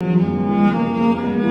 Thank you.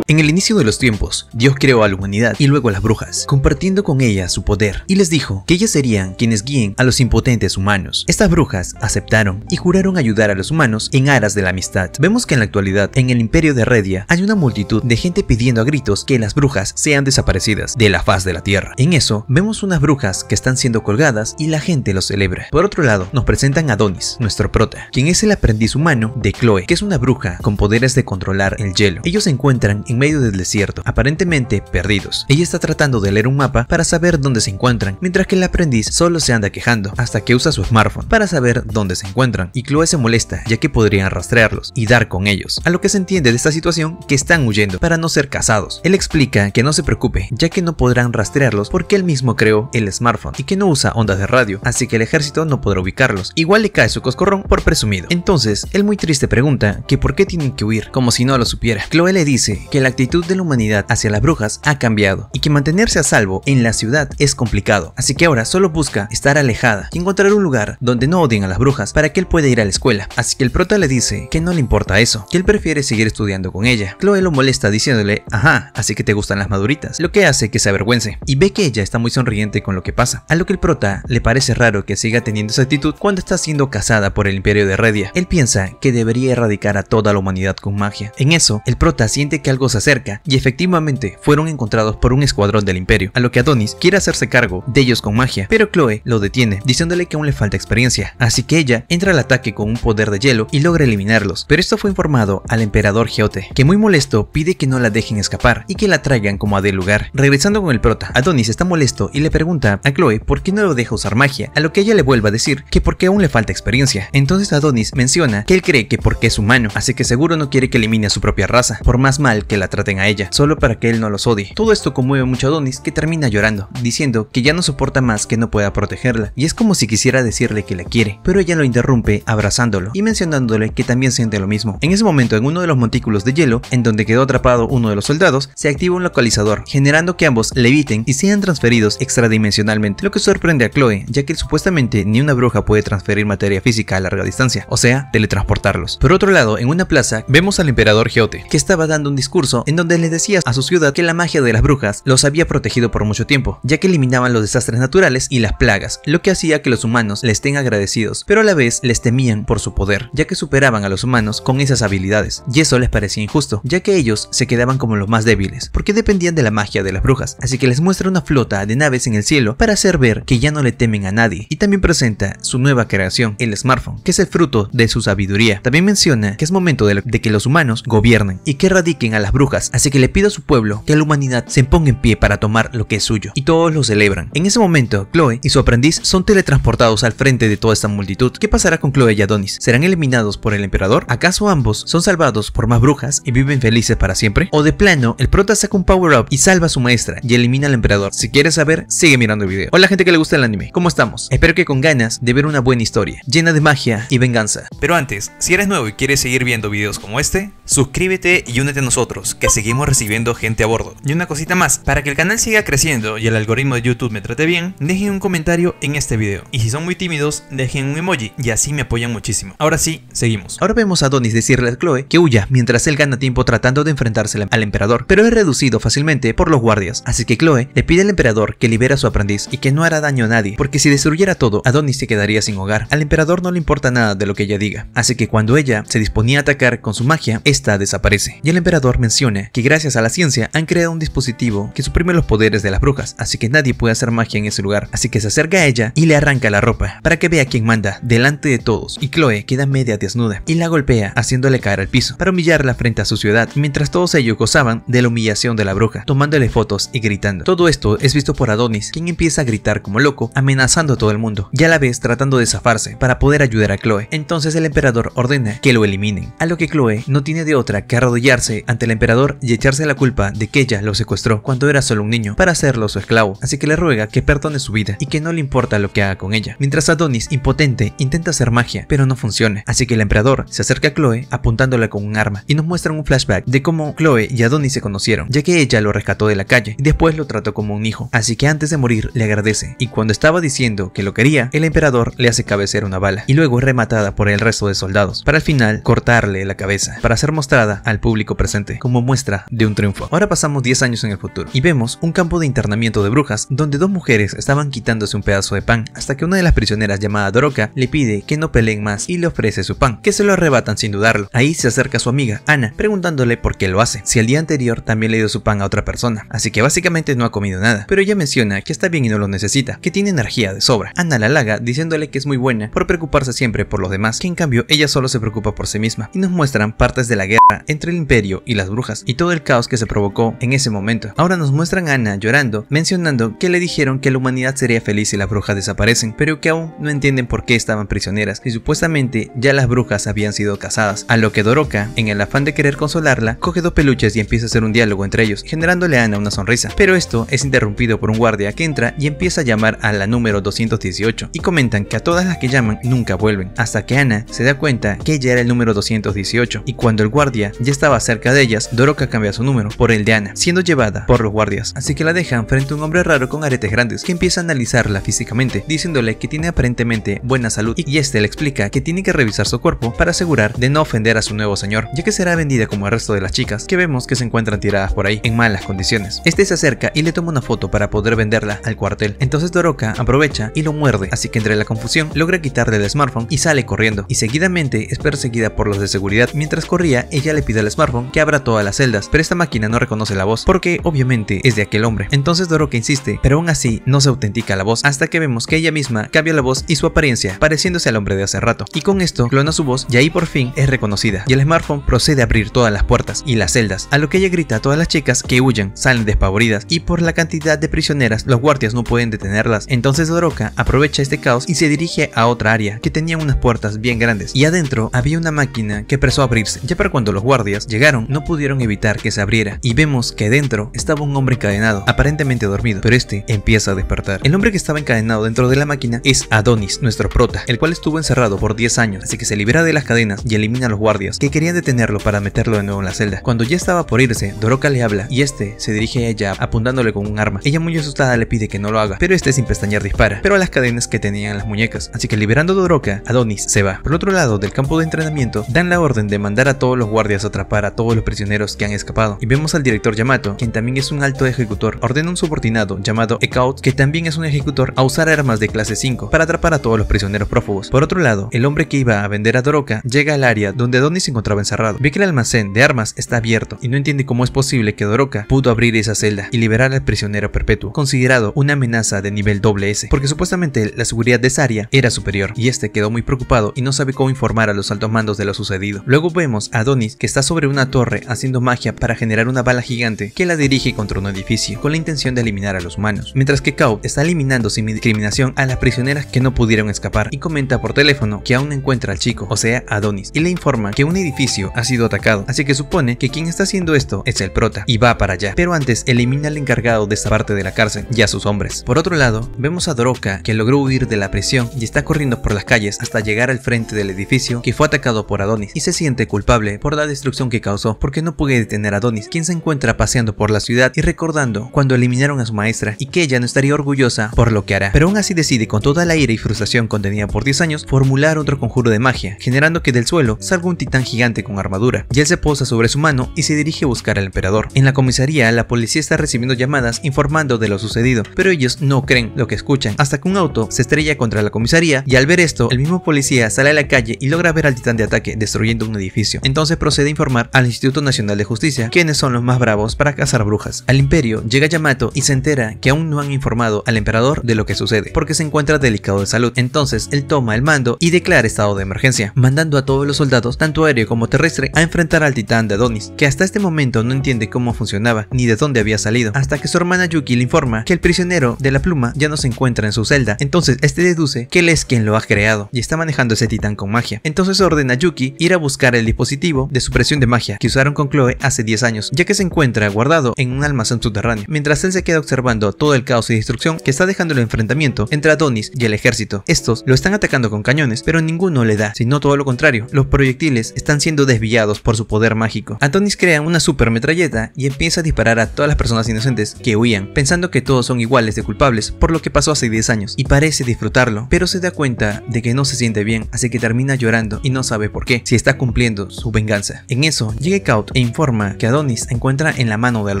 En el inicio de los tiempos, Dios creó a la humanidad y luego a las brujas, compartiendo con ellas su poder, y les dijo que ellas serían quienes guíen a los impotentes humanos. Estas brujas aceptaron y juraron ayudar a los humanos en aras de la amistad. Vemos que en la actualidad, en el imperio de Redia, hay una multitud de gente pidiendo a gritos que las brujas sean desaparecidas de la faz de la tierra. En eso, vemos unas brujas que están siendo colgadas y la gente los celebra. Por otro lado, nos presentan a Donis, nuestro prota, quien es el aprendiz humano de Chloe, que es una bruja con poderes de controlar el hielo. Ellos se encuentran en medio del desierto, aparentemente perdidos. Ella está tratando de leer un mapa para saber dónde se encuentran, mientras que el aprendiz solo se anda quejando, hasta que usa su smartphone para saber dónde se encuentran, y Chloe se molesta ya que podrían rastrearlos y dar con ellos, a lo que se entiende de esta situación que están huyendo para no ser casados Él explica que no se preocupe, ya que no podrán rastrearlos porque él mismo creó el smartphone y que no usa ondas de radio, así que el ejército no podrá ubicarlos. Igual le cae su coscorrón por presumido. Entonces, él muy triste pregunta que por qué tienen que huir, como si no lo supiera. Chloe le dice que la actitud de la humanidad hacia las brujas ha cambiado y que mantenerse a salvo en la ciudad es complicado, así que ahora solo busca estar alejada y encontrar un lugar donde no odien a las brujas para que él pueda ir a la escuela. Así que el prota le dice que no le importa eso, que él prefiere seguir estudiando con ella. Chloe lo molesta diciéndole, ajá, así que te gustan las maduritas, lo que hace que se avergüence y ve que ella está muy sonriente con lo que pasa, a lo que el prota le parece raro que siga teniendo esa actitud cuando está siendo casada por el imperio de Redia. Él piensa que debería erradicar a toda la humanidad con magia. En eso, el prota siente que algo acerca y efectivamente fueron encontrados por un escuadrón del imperio, a lo que Adonis quiere hacerse cargo de ellos con magia, pero Chloe lo detiene diciéndole que aún le falta experiencia, así que ella entra al ataque con un poder de hielo y logra eliminarlos, pero esto fue informado al emperador Geote, que muy molesto pide que no la dejen escapar y que la traigan como a del lugar. Regresando con el prota, Adonis está molesto y le pregunta a Chloe por qué no lo deja usar magia, a lo que ella le vuelve a decir que porque aún le falta experiencia. Entonces Adonis menciona que él cree que porque es humano, así que seguro no quiere que elimine a su propia raza, por más mal que la traten a ella, solo para que él no los odie. Todo esto conmueve mucho a Donis que termina llorando, diciendo que ya no soporta más que no pueda protegerla, y es como si quisiera decirle que la quiere, pero ella lo interrumpe abrazándolo y mencionándole que también siente lo mismo. En ese momento, en uno de los montículos de hielo, en donde quedó atrapado uno de los soldados, se activa un localizador, generando que ambos le eviten y sean transferidos extradimensionalmente, lo que sorprende a Chloe, ya que supuestamente ni una bruja puede transferir materia física a larga distancia, o sea, teletransportarlos. Por otro lado, en una plaza, vemos al emperador Geote, que estaba dando un discurso en donde les decía a su ciudad que la magia de las brujas los había protegido por mucho tiempo, ya que eliminaban los desastres naturales y las plagas, lo que hacía que los humanos les estén agradecidos, pero a la vez les temían por su poder, ya que superaban a los humanos con esas habilidades, y eso les parecía injusto, ya que ellos se quedaban como los más débiles, porque dependían de la magia de las brujas, así que les muestra una flota de naves en el cielo para hacer ver que ya no le temen a nadie, y también presenta su nueva creación, el smartphone, que es el fruto de su sabiduría. También menciona que es momento de, que los humanos gobiernen y que radiquen a las brujas así que le pido a su pueblo que la humanidad se ponga en pie para tomar lo que es suyo, y todos lo celebran. En ese momento, Chloe y su aprendiz son teletransportados al frente de toda esta multitud. ¿Qué pasará con Chloe y Adonis? ¿Serán eliminados por el emperador? ¿Acaso ambos son salvados por más brujas y viven felices para siempre? ¿O de plano, el prota saca un power-up y salva a su maestra y elimina al emperador? Si quieres saber, sigue mirando el video. Hola gente que le gusta el anime, ¿cómo estamos? Espero que con ganas de ver una buena historia, llena de magia y venganza. Pero antes, si eres nuevo y quieres seguir viendo videos como este, suscríbete y únete a nosotros que seguimos recibiendo gente a bordo. Y una cosita más, para que el canal siga creciendo y el algoritmo de YouTube me trate bien, dejen un comentario en este video. Y si son muy tímidos, dejen un emoji y así me apoyan muchísimo. Ahora sí, seguimos. Ahora vemos a Donis decirle a Chloe que huya mientras él gana tiempo tratando de enfrentarse al emperador, pero es reducido fácilmente por los guardias, así que Chloe le pide al emperador que libera a su aprendiz y que no hará daño a nadie, porque si destruyera todo, Adonis se quedaría sin hogar. Al emperador no le importa nada de lo que ella diga, así que cuando ella se disponía a atacar con su magia, esta desaparece. Y el emperador menciona que gracias a la ciencia han creado un dispositivo que suprime los poderes de las brujas, así que nadie puede hacer magia en ese lugar, así que se acerca a ella y le arranca la ropa para que vea quién manda delante de todos y Chloe queda media desnuda y la golpea haciéndole caer al piso para humillarla frente a su ciudad, mientras todos ellos gozaban de la humillación de la bruja, tomándole fotos y gritando. Todo esto es visto por Adonis, quien empieza a gritar como loco, amenazando a todo el mundo, y a la vez tratando de zafarse para poder ayudar a Chloe. Entonces el emperador ordena que lo eliminen, a lo que Chloe no tiene de otra que arrodillarse ante el emperador y echarse la culpa de que ella lo secuestró cuando era solo un niño para hacerlo su esclavo, así que le ruega que perdone su vida y que no le importa lo que haga con ella. Mientras Adonis, impotente, intenta hacer magia, pero no funciona, así que el emperador se acerca a Chloe apuntándola con un arma y nos muestra un flashback de cómo Chloe y Adonis se conocieron, ya que ella lo rescató de la calle y después lo trató como un hijo, así que antes de morir le agradece y cuando estaba diciendo que lo quería, el emperador le hace cabecer una bala y luego es rematada por el resto de soldados, para al final cortarle la cabeza, para ser mostrada al público presente muestra de un triunfo. Ahora pasamos 10 años en el futuro y vemos un campo de internamiento de brujas donde dos mujeres estaban quitándose un pedazo de pan hasta que una de las prisioneras llamada Doroka le pide que no peleen más y le ofrece su pan, que se lo arrebatan sin dudarlo. Ahí se acerca su amiga, Ana, preguntándole por qué lo hace, si el día anterior también le dio su pan a otra persona, así que básicamente no ha comido nada, pero ella menciona que está bien y no lo necesita, que tiene energía de sobra. Ana la halaga diciéndole que es muy buena por preocuparse siempre por los demás, que en cambio ella solo se preocupa por sí misma, y nos muestran partes de la guerra entre el imperio y las brujas y todo el caos que se provocó en ese momento. Ahora nos muestran a Ana llorando, mencionando que le dijeron que la humanidad sería feliz si las brujas desaparecen, pero que aún no entienden por qué estaban prisioneras y supuestamente ya las brujas habían sido casadas. A lo que Doroka, en el afán de querer consolarla, coge dos peluches y empieza a hacer un diálogo entre ellos, generándole a Ana una sonrisa. Pero esto es interrumpido por un guardia que entra y empieza a llamar a la número 218 y comentan que a todas las que llaman nunca vuelven, hasta que Ana se da cuenta que ella era el número 218 y cuando el guardia ya estaba cerca de ellas Doroca cambia su número por el de Ana, siendo llevada por los guardias, así que la dejan frente a un hombre raro con aretes grandes, que empieza a analizarla físicamente, diciéndole que tiene aparentemente buena salud y este le explica que tiene que revisar su cuerpo para asegurar de no ofender a su nuevo señor, ya que será vendida como el resto de las chicas que vemos que se encuentran tiradas por ahí, en malas condiciones. Este se acerca y le toma una foto para poder venderla al cuartel, entonces Doroca aprovecha y lo muerde, así que entre la confusión logra quitarle el smartphone y sale corriendo, y seguidamente es perseguida por los de seguridad, mientras corría ella le pide al smartphone que abra toda las celdas, pero esta máquina no reconoce la voz, porque obviamente es de aquel hombre. Entonces Doroka insiste, pero aún así no se autentica la voz, hasta que vemos que ella misma cambia la voz y su apariencia, pareciéndose al hombre de hace rato. Y con esto clona su voz y ahí por fin es reconocida, y el smartphone procede a abrir todas las puertas y las celdas, a lo que ella grita a todas las chicas que huyan, salen despavoridas, y por la cantidad de prisioneras los guardias no pueden detenerlas. Entonces Doroka aprovecha este caos y se dirige a otra área, que tenía unas puertas bien grandes, y adentro había una máquina que empezó a abrirse, ya para cuando los guardias llegaron no pudieron evitar que se abriera y vemos que dentro estaba un hombre encadenado, aparentemente dormido, pero este empieza a despertar. El hombre que estaba encadenado dentro de la máquina es Adonis, nuestro prota, el cual estuvo encerrado por 10 años, así que se libera de las cadenas y elimina a los guardias que querían detenerlo para meterlo de nuevo en la celda. Cuando ya estaba por irse, Doroka le habla y este se dirige a ella apuntándole con un arma. Ella muy asustada le pide que no lo haga, pero este sin pestañear dispara, pero a las cadenas que tenían las muñecas, así que liberando a Doroka, Adonis se va. Por otro lado del campo de entrenamiento, dan la orden de mandar a todos los guardias a atrapar a todos los prisioneros que han escapado. Y vemos al director Yamato, quien también es un alto ejecutor, ordena a un subordinado llamado Ekaut, que también es un ejecutor, a usar armas de clase 5 para atrapar a todos los prisioneros prófugos. Por otro lado, el hombre que iba a vender a Doroka llega al área donde Donnie se encontraba encerrado. Ve que el almacén de armas está abierto y no entiende cómo es posible que Doroka pudo abrir esa celda y liberar al prisionero perpetuo, considerado una amenaza de nivel doble S, porque supuestamente la seguridad de esa área era superior y este quedó muy preocupado y no sabe cómo informar a los altos mandos de lo sucedido. Luego vemos a Donis que está sobre una torre haciendo magia para generar una bala gigante que la dirige contra un edificio, con la intención de eliminar a los humanos, mientras que Kao está eliminando sin discriminación a las prisioneras que no pudieron escapar y comenta por teléfono que aún encuentra al chico, o sea Adonis, y le informa que un edificio ha sido atacado, así que supone que quien está haciendo esto es el prota y va para allá, pero antes elimina al encargado de esta parte de la cárcel y a sus hombres. Por otro lado, vemos a Doroka que logró huir de la prisión y está corriendo por las calles hasta llegar al frente del edificio que fue atacado por Adonis y se siente culpable por la destrucción que causó porque no pudo de detener a Donis, quien se encuentra paseando por la ciudad y recordando cuando eliminaron a su maestra y que ella no estaría orgullosa por lo que hará. Pero aún así decide con toda la ira y frustración contenida por 10 años formular otro conjuro de magia, generando que del suelo salga un titán gigante con armadura. Y él se posa sobre su mano y se dirige a buscar al emperador. En la comisaría, la policía está recibiendo llamadas informando de lo sucedido, pero ellos no creen lo que escuchan, hasta que un auto se estrella contra la comisaría y al ver esto, el mismo policía sale a la calle y logra ver al titán de ataque destruyendo un edificio. Entonces procede a informar al Instituto Nacional de Justicia, quienes son los más bravos para cazar brujas. Al imperio llega Yamato y se entera que aún no han informado al emperador de lo que sucede, porque se encuentra delicado de salud. Entonces él toma el mando y declara estado de emergencia, mandando a todos los soldados, tanto aéreo como terrestre, a enfrentar al titán de Adonis, que hasta este momento no entiende cómo funcionaba ni de dónde había salido, hasta que su hermana Yuki le informa que el prisionero de la pluma ya no se encuentra en su celda, entonces este deduce que él es quien lo ha creado y está manejando ese titán con magia. Entonces ordena a Yuki ir a buscar el dispositivo de supresión de magia que usaron con Chloe hace 10 años, ya que se encuentra guardado en un almacén subterráneo, mientras él se queda observando todo el caos y destrucción que está dejando el enfrentamiento entre Adonis y el ejército. Estos lo están atacando con cañones, pero ninguno le da, sino todo lo contrario, los proyectiles están siendo desviados por su poder mágico. Adonis crea una super metralleta y empieza a disparar a todas las personas inocentes que huían, pensando que todos son iguales de culpables por lo que pasó hace 10 años, y parece disfrutarlo, pero se da cuenta de que no se siente bien, así que termina llorando y no sabe por qué, si está cumpliendo su venganza. En eso, llega Kaut e informa que Adonis se encuentra en la mano del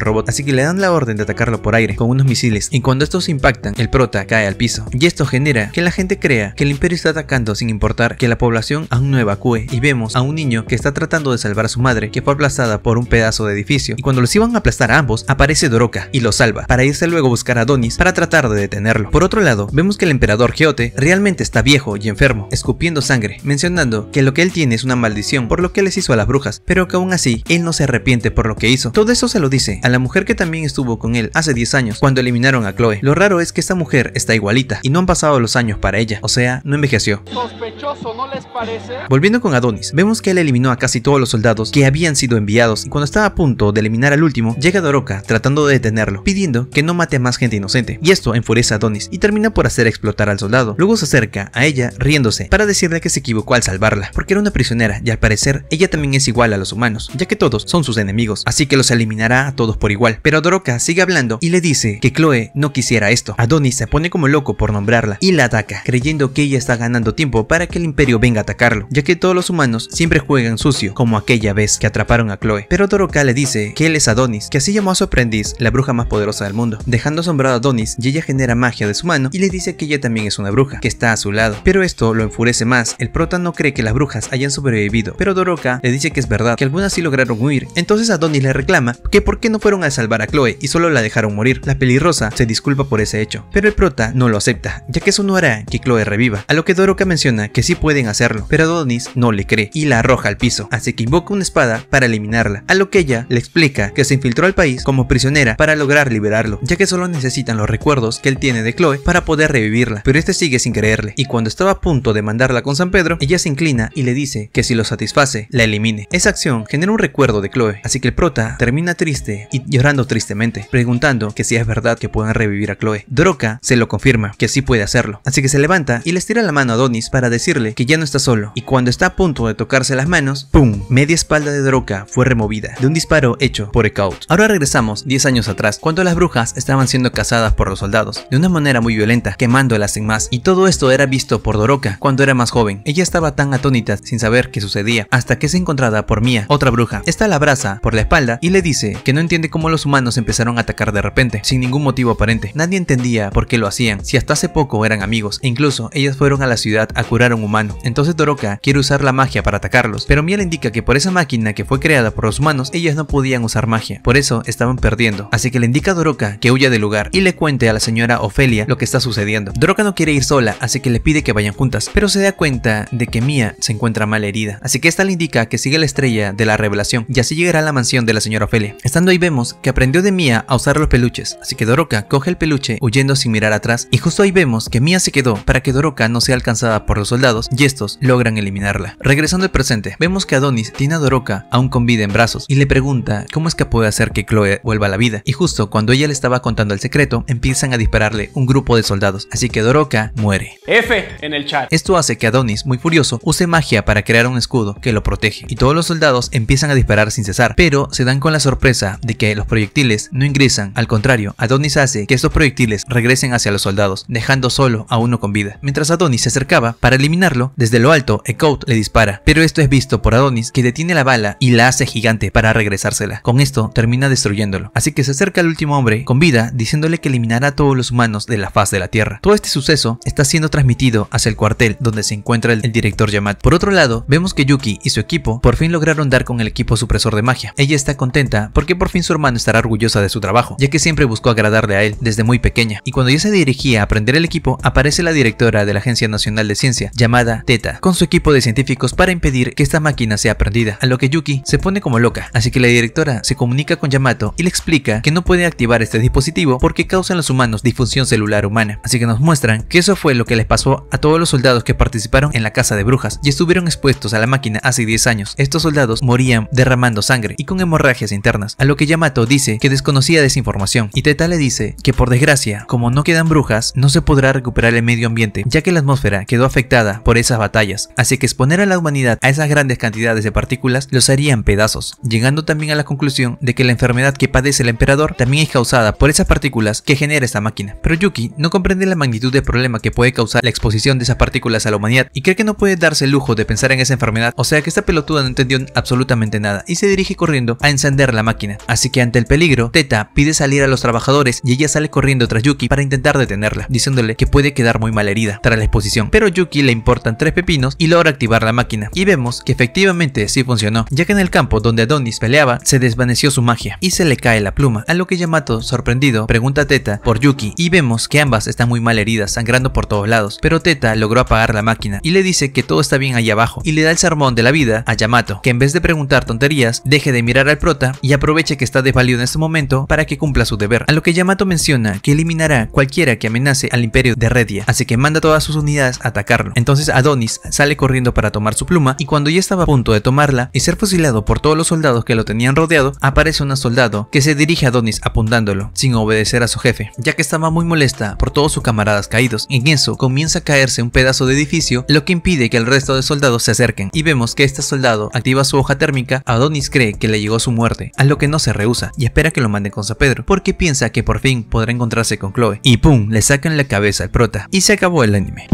robot, así que le dan la orden de atacarlo por aire con unos misiles y cuando estos impactan, el prota cae al piso. Y esto genera que la gente crea que el imperio está atacando sin importar que la población aún no evacúe y vemos a un niño que está tratando de salvar a su madre que fue aplastada por un pedazo de edificio y cuando los iban a aplastar a ambos aparece Doroka y lo salva para irse luego a buscar a Adonis para tratar de detenerlo. Por otro lado, vemos que el emperador Geote realmente está viejo y enfermo, escupiendo sangre, mencionando que lo que él tiene es una maldición por lo que les hizo a las brujas, pero que aún así él no se arrepiente por lo que hizo. Todo eso se lo dice a la mujer que también estuvo con él hace 10 años cuando eliminaron a Chloe. Lo raro es que esta mujer está igualita y no han pasado los años para ella, o sea, no envejeció. Volviendo con Adonis, vemos que él eliminó a casi todos los soldados que habían sido enviados y cuando estaba a punto de eliminar al último, llega Doroka tratando de detenerlo, pidiendo que no mate a más gente inocente. Y esto enfurece a Adonis y termina por hacer explotar al soldado. Luego se acerca a ella riéndose para decirle que se equivocó al salvarla, porque era una prisionera y al parecer ella también es igual a los humanos, ya que todos son sus enemigos, así que los eliminará a todos por igual. Pero Doroka sigue hablando y le dice que Chloe no quisiera esto. Adonis se pone como loco por nombrarla y la ataca, creyendo que ella está ganando tiempo para que el imperio venga a atacarlo, ya que todos los humanos siempre juegan sucio, como aquella vez que atraparon a Chloe. Pero Doroka le dice que él es Adonis, que así llamó a su aprendiz la bruja más poderosa del mundo, dejando asombrado a Adonis y ella genera magia de su mano y le dice que ella también es una bruja, que está a su lado. Pero esto lo enfurece más, el prota no cree que las brujas hayan sobrevivido, pero Doroka le dice que es verdad, que algunas sí lograron huir entonces Adonis le reclama que por qué no fueron a salvar a Chloe y solo la dejaron morir. La pelirrosa se disculpa por ese hecho, pero el prota no lo acepta, ya que eso no hará que Chloe reviva, a lo que Doroka menciona que sí pueden hacerlo, pero Adonis no le cree y la arroja al piso, así que invoca una espada para eliminarla, a lo que ella le explica que se infiltró al país como prisionera para lograr liberarlo, ya que solo necesitan los recuerdos que él tiene de Chloe para poder revivirla, pero este sigue sin creerle, y cuando estaba a punto de mandarla con San Pedro, ella se inclina y le dice que si lo satisface, la elimine. Esa acción genera un recuerdo de Chloe, así que el prota termina triste y llorando tristemente, preguntando que si es verdad que pueden revivir a Chloe. Droka se lo confirma, que sí puede hacerlo, así que se levanta y le tira la mano a Donis para decirle que ya no está solo, y cuando está a punto de tocarse las manos, ¡pum! Media espalda de Droka fue removida de un disparo hecho por Ekaut. Ahora regresamos 10 años atrás, cuando las brujas estaban siendo cazadas por los soldados, de una manera muy violenta, quemándolas en más, y todo esto era visto por Doroka cuando era más joven. Ella estaba tan atónita sin saber qué sucedía, hasta que se encontraba por Mia, otra bruja. Esta la abraza por la espalda y le dice que no entiende cómo los humanos empezaron a atacar de repente, sin ningún motivo aparente. Nadie entendía por qué lo hacían, si hasta hace poco eran amigos, e incluso ellas fueron a la ciudad a curar a un humano. Entonces Doroka quiere usar la magia para atacarlos, pero le indica que por esa máquina que fue creada por los humanos, ellas no podían usar magia, por eso estaban perdiendo. Así que le indica a Doroka que huya del lugar y le cuente a la señora Ofelia lo que está sucediendo. Doroka no quiere ir sola, así que le pide que vayan juntas, pero se da cuenta de que Mia se encuentra mal herida, así que esta le indica que sigue la estrella de la revelación y así llegará a la mansión de la señora Ophelia. Estando ahí vemos que aprendió de Mia a usar los peluches, así que Doroka coge el peluche huyendo sin mirar atrás y justo ahí vemos que Mia se quedó para que Doroka no sea alcanzada por los soldados y estos logran eliminarla. Regresando al presente, vemos que Adonis tiene a Doroka aún con vida en brazos y le pregunta cómo es que puede hacer que Chloe vuelva a la vida y justo cuando ella le estaba contando el secreto empiezan a dispararle un grupo de soldados, así que Doroka muere. F en el chat. Esto hace que Adonis, muy furioso, use magia para crear un escudo que lo protege y todos los soldados empiezan a disparar sin cesar, pero se dan con la sorpresa de que los proyectiles no ingresan, al contrario, Adonis hace que estos proyectiles regresen hacia los soldados, dejando solo a uno con vida. Mientras Adonis se acercaba para eliminarlo, desde lo alto Ecout le dispara, pero esto es visto por Adonis que detiene la bala y la hace gigante para regresársela. Con esto termina destruyéndolo, así que se acerca al último hombre con vida diciéndole que eliminará a todos los humanos de la faz de la Tierra. Todo este suceso está siendo transmitido hacia el cuartel donde se encuentra el, director Yamat. Por otro lado, vemos que Yuki y su equipo por fin lograron dar con el equipo super de magia. Ella está contenta porque por fin su hermano estará orgullosa de su trabajo, ya que siempre buscó agradarle a él desde muy pequeña. Y cuando ya se dirigía a aprender el equipo, aparece la directora de la Agencia Nacional de Ciencia, llamada Teta, con su equipo de científicos para impedir que esta máquina sea aprendida, a lo que Yuki se pone como loca, así que la directora se comunica con Yamato y le explica que no puede activar este dispositivo porque causa en los humanos difusión celular humana, así que nos muestran que eso fue lo que les pasó a todos los soldados que participaron en la casa de brujas y estuvieron expuestos a la máquina hace 10 años. Estos soldados morían derramando sangre y con hemorragias internas, a lo que Yamato dice que desconocía desinformación esa información. Y Teta le dice que por desgracia, como no quedan brujas, no se podrá recuperar el medio ambiente, ya que la atmósfera quedó afectada por esas batallas, así que exponer a la humanidad a esas grandes cantidades de partículas los harían pedazos, llegando también a la conclusión de que la enfermedad que padece el emperador también es causada por esas partículas que genera esta máquina. Pero Yuki no comprende la magnitud del problema que puede causar la exposición de esas partículas a la humanidad y cree que no puede darse el lujo de pensar en esa enfermedad, o sea que esta pelotuda no entendió absolutamente nada se dirige corriendo a encender la máquina. Así que ante el peligro, Teta pide salir a los trabajadores y ella sale corriendo tras Yuki para intentar detenerla, diciéndole que puede quedar muy mal herida tras la exposición. Pero Yuki le importan tres pepinos y logra activar la máquina. Y vemos que efectivamente sí funcionó, ya que en el campo donde Adonis peleaba se desvaneció su magia y se le cae la pluma, a lo que Yamato, sorprendido, pregunta a Teta por Yuki y vemos que ambas están muy mal heridas, sangrando por todos lados, pero Teta logró apagar la máquina y le dice que todo está bien ahí abajo y le da el sermón de la vida a Yamato, que en vez de preguntar tonterías deje de mirar al prota y aproveche que está desvalido en este momento para que cumpla su deber. A lo que Yamato menciona que eliminará cualquiera que amenace al imperio de Redia, así que manda todas sus unidades a atacarlo. Entonces Adonis sale corriendo para tomar su pluma y cuando ya estaba a punto de tomarla y ser fusilado por todos los soldados que lo tenían rodeado, aparece un soldado que se dirige a Adonis apuntándolo, sin obedecer a su jefe, ya que estaba muy molesta por todos sus camaradas caídos. En eso comienza a caerse un pedazo de edificio, lo que impide que el resto de soldados se acerquen. Y vemos que este soldado activa su hoja térmica, Adonis Nis cree que le llegó su muerte, a lo que no se rehúsa y espera que lo manden con San Pedro, porque piensa que por fin podrá encontrarse con Chloe. Y pum, le sacan la cabeza al prota y se acabó el anime.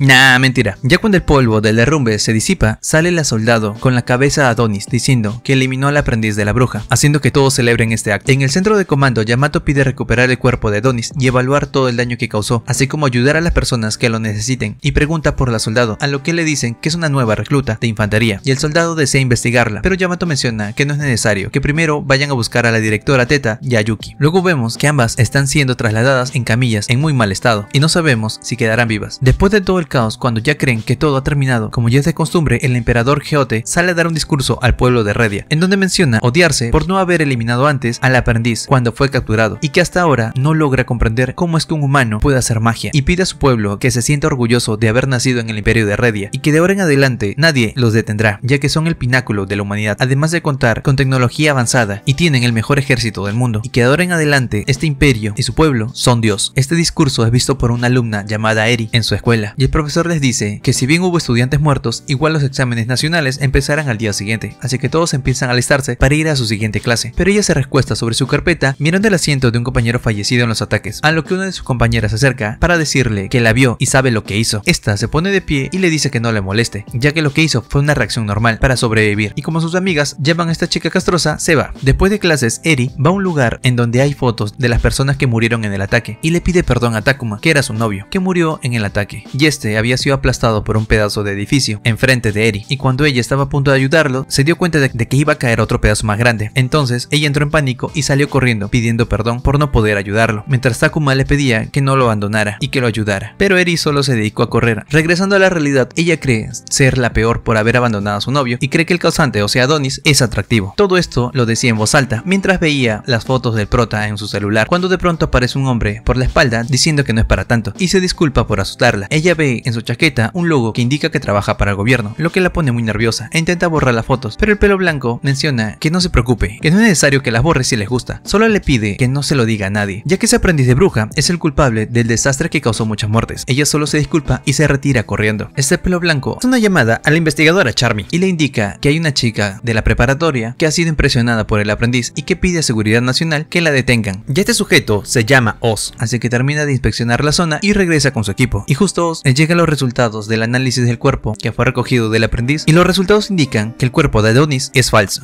Nah, mentira. Ya cuando el polvo del derrumbe se disipa, sale la soldado con la cabeza a Adonis diciendo que eliminó al aprendiz de la bruja, haciendo que todos celebren este acto. En el centro de comando, Yamato pide recuperar el cuerpo de Adonis y evaluar todo el daño que causó, así como ayudar a las personas que lo necesiten, y pregunta por la soldado, a lo que le dicen que es una nueva recluta de infantería, y el soldado desea investigarla, pero Yamato menciona que no es necesario, que primero vayan a buscar a la directora Teta y a Yuki. Luego vemos que ambas están siendo trasladadas en camillas en muy mal estado, y no sabemos si quedarán vivas. Después de todo caos cuando ya creen que todo ha terminado. Como ya es de costumbre, el emperador Geote sale a dar un discurso al pueblo de Redia, en donde menciona odiarse por no haber eliminado antes al aprendiz cuando fue capturado, y que hasta ahora no logra comprender cómo es que un humano puede hacer magia, y pide a su pueblo que se sienta orgulloso de haber nacido en el imperio de Redia, y que de ahora en adelante nadie los detendrá, ya que son el pináculo de la humanidad, además de contar con tecnología avanzada y tienen el mejor ejército del mundo, y que de ahora en adelante este imperio y su pueblo son Dios. Este discurso es visto por una alumna llamada Eri en su escuela, y profesor les dice que si bien hubo estudiantes muertos, igual los exámenes nacionales empezarán al día siguiente, así que todos empiezan a alistarse para ir a su siguiente clase. Pero ella se recuesta sobre su carpeta mirando el asiento de un compañero fallecido en los ataques, a lo que una de sus compañeras se acerca para decirle que la vio y sabe lo que hizo. Esta se pone de pie y le dice que no le moleste, ya que lo que hizo fue una reacción normal para sobrevivir. Y como sus amigas llaman a esta chica castrosa, se va. Después de clases, Eri va a un lugar en donde hay fotos de las personas que murieron en el ataque y le pide perdón a Takuma, que era su novio, que murió en el ataque. Y este este, había sido aplastado por un pedazo de edificio enfrente de Eri, y cuando ella estaba a punto de ayudarlo, se dio cuenta de, que iba a caer otro pedazo más grande. Entonces, ella entró en pánico y salió corriendo, pidiendo perdón por no poder ayudarlo, mientras Takuma le pedía que no lo abandonara y que lo ayudara. Pero Eri solo se dedicó a correr. Regresando a la realidad, ella cree ser la peor por haber abandonado a su novio y cree que el causante, o sea Adonis, es atractivo. Todo esto lo decía en voz alta, mientras veía las fotos del prota en su celular, cuando de pronto aparece un hombre por la espalda diciendo que no es para tanto y se disculpa por asustarla. Ella ve en su chaqueta un logo que indica que trabaja para el gobierno, lo que la pone muy nerviosa e intenta borrar las fotos, pero el pelo blanco menciona que no se preocupe, que no es necesario que las borre si les gusta, solo le pide que no se lo diga a nadie, ya que ese aprendiz de bruja es el culpable del desastre que causó muchas muertes. Ella solo se disculpa y se retira corriendo. Este pelo blanco hace una llamada a la investigadora Charmy y le indica que hay una chica de la preparatoria que ha sido impresionada por el aprendiz y que pide a Seguridad Nacional que la detengan. ya este sujeto se llama Oz, así que termina de inspeccionar la zona y regresa con su equipo. Y justo Oz llegan los resultados del análisis del cuerpo que fue recogido del aprendiz y los resultados indican que el cuerpo de Adonis es falso.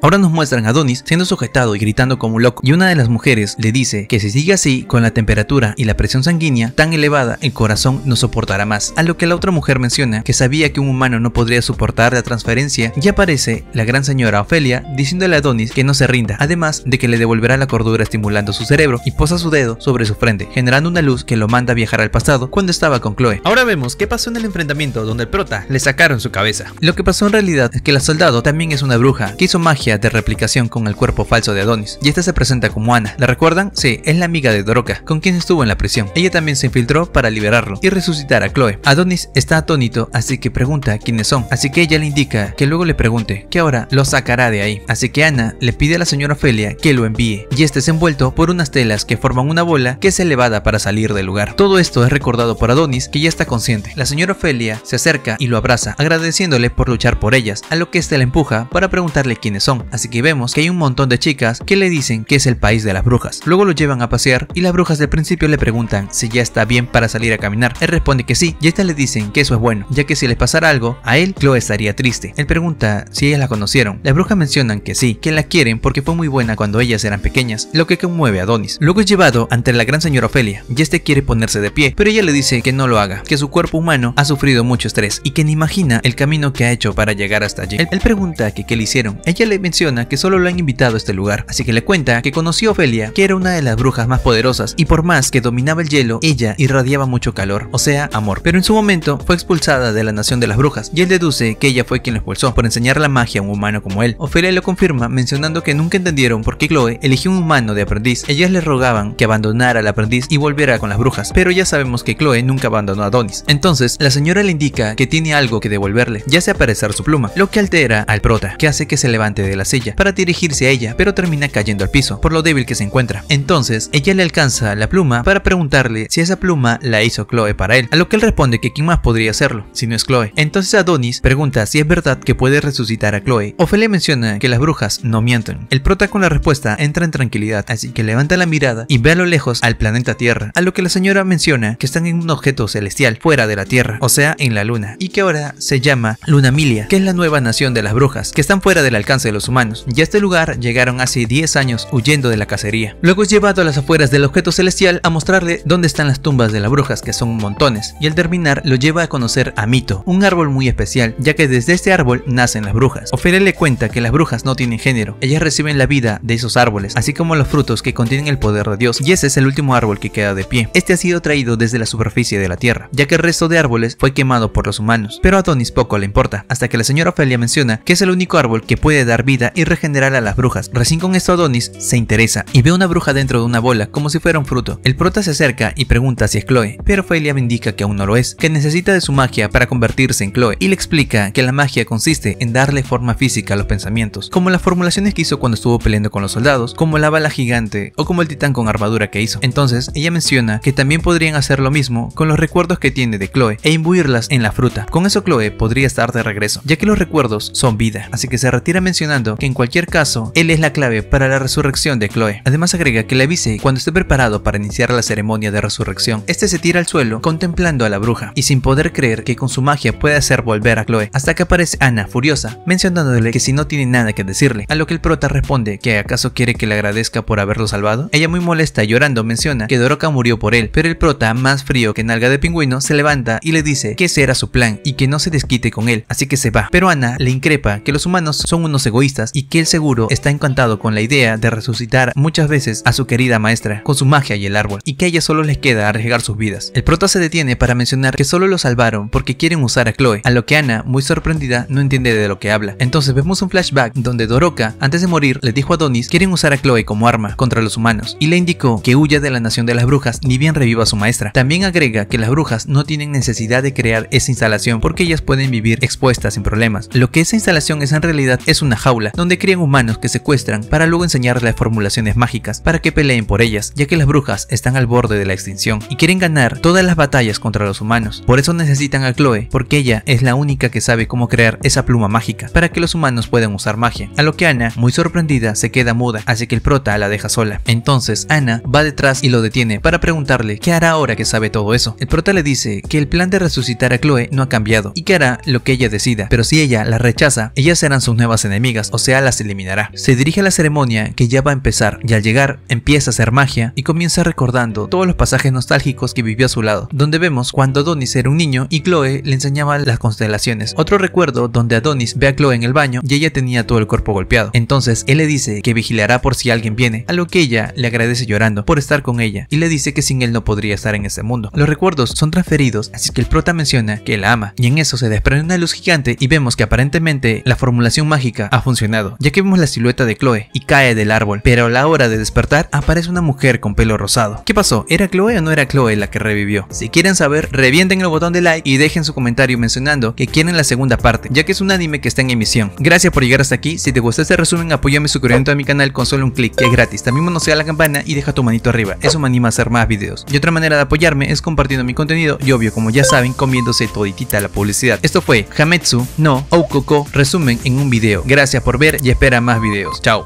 Ahora nos muestran a Adonis siendo sujetado y gritando como un loco y una de las mujeres le dice que si sigue así con la temperatura y la presión sanguínea tan elevada el corazón no soportará más, a lo que la otra mujer menciona que sabía que un humano no podría soportar la transferencia y aparece la gran señora Ofelia diciéndole a Adonis que no se rinda, además de que le devolverá la cordura estimulando su cerebro y posa su dedo sobre su frente, generando una luz que lo manda a viajar al pasado cuando estaba con Chloe. Ahora vemos qué pasó en el enfrentamiento donde el prota le sacaron su cabeza. Lo que pasó en realidad es que la soldado también es una bruja que hizo magia de replicación con el cuerpo falso de Adonis y esta se presenta como Ana. ¿La recuerdan? Sí, es la amiga de Doroka, con quien estuvo en la prisión. Ella también se infiltró para liberarlo y resucitar a Chloe. Adonis está atónito así que pregunta quiénes son, así que ella le indica que luego le pregunte que ahora lo sacará de ahí. Así que Ana le pide a la señora Ophelia que lo envíe y este es envuelto por unas telas que forman una bola que es elevada para salir del lugar. Todo esto es recordado por Adonis que ya está consciente. La señora Ofelia se acerca y lo abraza, agradeciéndole por luchar por ellas, a lo que éste la empuja para preguntarle quiénes son, así que vemos que hay un montón de chicas que le dicen que es el país de las brujas. Luego lo llevan a pasear y las brujas del principio le preguntan si ya está bien para salir a caminar. Él responde que sí, y estas le dicen que eso es bueno, ya que si les pasara algo, a él Chloe estaría triste. Él pregunta si ellas la conocieron. Las brujas mencionan que sí, que la quieren porque fue muy buena cuando ellas eran pequeñas, lo que conmueve a Donis. Luego es llevado ante la gran señora Ofelia, y este quiere ponerse de pie, pero ella le dice que no lo haga, que su cuerpo humano ha sufrido mucho estrés y que ni imagina el camino que ha hecho para llegar hasta allí. Él, pregunta que qué le hicieron. Ella le menciona que solo lo han invitado a este lugar, así que le cuenta que conoció a Ofelia, que era una de las brujas más poderosas y por más que dominaba el hielo, ella irradiaba mucho calor, o sea, amor. Pero en su momento fue expulsada de la nación de las brujas y él deduce que ella fue quien lo expulsó por enseñar la magia a un humano como él. Ofelia lo confirma mencionando que nunca entendieron por qué Chloe eligió un humano de aprendiz. Ellas le rogaban que abandonara al aprendiz y volviera con las brujas, pero ya sabemos que Chloe nunca va abandonó a Donis. Entonces, la señora le indica que tiene algo que devolverle, ya sea para su pluma, lo que altera al prota, que hace que se levante de la silla para dirigirse a ella, pero termina cayendo al piso por lo débil que se encuentra. Entonces, ella le alcanza la pluma para preguntarle si esa pluma la hizo Chloe para él, a lo que él responde que quién más podría hacerlo, si no es Chloe. Entonces Adonis pregunta si es verdad que puede resucitar a Chloe. Ophelia menciona que las brujas no mienten. El prota con la respuesta entra en tranquilidad, así que levanta la mirada y ve a lo lejos al planeta Tierra, a lo que la señora menciona que están en un objeto celestial, fuera de la Tierra, o sea, en la Luna, y que ahora se llama Lunamilia, que es la nueva nación de las brujas, que están fuera del alcance de los humanos, y a este lugar llegaron hace 10 años huyendo de la cacería. Luego es llevado a las afueras del objeto celestial a mostrarle dónde están las tumbas de las brujas, que son montones, y al terminar lo lleva a conocer a Mito, un árbol muy especial, ya que desde este árbol nacen las brujas. Ofelia le cuenta que las brujas no tienen género, ellas reciben la vida de esos árboles, así como los frutos que contienen el poder de Dios, y ese es el último árbol que queda de pie. Este ha sido traído desde la superficie de la tierra, ya que el resto de árboles fue quemado por los humanos. Pero a Adonis poco le importa, hasta que la señora Ofelia menciona que es el único árbol que puede dar vida y regenerar a las brujas. Recién con esto Adonis se interesa y ve una bruja dentro de una bola como si fuera un fruto. El prota se acerca y pregunta si es Chloe, pero Ofelia me indica que aún no lo es, que necesita de su magia para convertirse en Chloe y le explica que la magia consiste en darle forma física a los pensamientos, como las formulaciones que hizo cuando estuvo peleando con los soldados, como la bala gigante o como el titán con armadura que hizo. Entonces, ella menciona que también podrían hacer lo mismo con los recuerdos que tiene de Chloe e imbuirlas en la fruta. Con eso Chloe podría estar de regreso, ya que los recuerdos son vida, así que se retira mencionando que en cualquier caso, él es la clave para la resurrección de Chloe. Además agrega que le avise cuando esté preparado para iniciar la ceremonia de resurrección. Este se tira al suelo contemplando a la bruja y sin poder creer que con su magia puede hacer volver a Chloe, hasta que aparece Ana furiosa, mencionándole que si no tiene nada que decirle, a lo que el prota responde que acaso quiere que le agradezca por haberlo salvado. Ella muy molesta y llorando menciona que Doroka murió por él, pero el prota más frío que nalga de pingüino se levanta y le dice que ese era su plan y que no se desquite con él, así que se va. Pero Ana le increpa que los humanos son unos egoístas y que él seguro está encantado con la idea de resucitar muchas veces a su querida maestra con su magia y el árbol, y que a ella solo les queda arriesgar sus vidas. El prota se detiene para mencionar que solo lo salvaron porque quieren usar a Chloe, a lo que Ana, muy sorprendida, no entiende de lo que habla. Entonces vemos un flashback donde Doroka, antes de morir, le dijo a Donis quieren usar a Chloe como arma contra los humanos, y le indicó que huya de la nación de las brujas ni bien reviva a su maestra. También agrega que la las brujas no tienen necesidad de crear esa instalación porque ellas pueden vivir expuestas sin problemas. Lo que esa instalación es en realidad es una jaula donde crían humanos que secuestran para luego enseñarles las formulaciones mágicas para que peleen por ellas, ya que las brujas están al borde de la extinción y quieren ganar todas las batallas contra los humanos. Por eso necesitan a Chloe, porque ella es la única que sabe cómo crear esa pluma mágica para que los humanos puedan usar magia. A lo que Ana, muy sorprendida, se queda muda, así que el prota la deja sola. Entonces Ana va detrás y lo detiene para preguntarle qué hará ahora que sabe todo eso. El le dice que el plan de resucitar a Chloe no ha cambiado y que hará lo que ella decida, pero si ella la rechaza, ellas serán sus nuevas enemigas, o sea, las eliminará. Se dirige a la ceremonia que ya va a empezar y al llegar empieza a hacer magia y comienza recordando todos los pasajes nostálgicos que vivió a su lado, donde vemos cuando Adonis era un niño y Chloe le enseñaba las constelaciones. Otro recuerdo donde Adonis ve a Chloe en el baño y ella tenía todo el cuerpo golpeado. Entonces él le dice que vigilará por si alguien viene, a lo que ella le agradece llorando por estar con ella y le dice que sin él no podría estar en ese mundo. Los recuerdos son transferidos, así que el prota menciona que la ama, y en eso se desprende una luz gigante y vemos que aparentemente la formulación mágica ha funcionado, ya que vemos la silueta de Chloe y cae del árbol, pero a la hora de despertar aparece una mujer con pelo rosado. ¿Qué pasó? ¿Era Chloe o no era Chloe la que revivió? Si quieren saber, revienten el botón de like y dejen su comentario mencionando que quieren la segunda parte, ya que es un anime que está en emisión. Gracias por llegar hasta aquí, si te gustó este resumen apóyame suscribiendo a mi canal con solo un clic, que es gratis. También monosea la campana y deja tu manito arriba, eso me anima a hacer más videos. Y otra manera de apoyarme es compartiendo mi contenido y obvio, como ya saben, comiéndose toditita la publicidad. Esto fue Hametsu no okoko resumen en un video. Gracias por ver y espera más videos. Chao.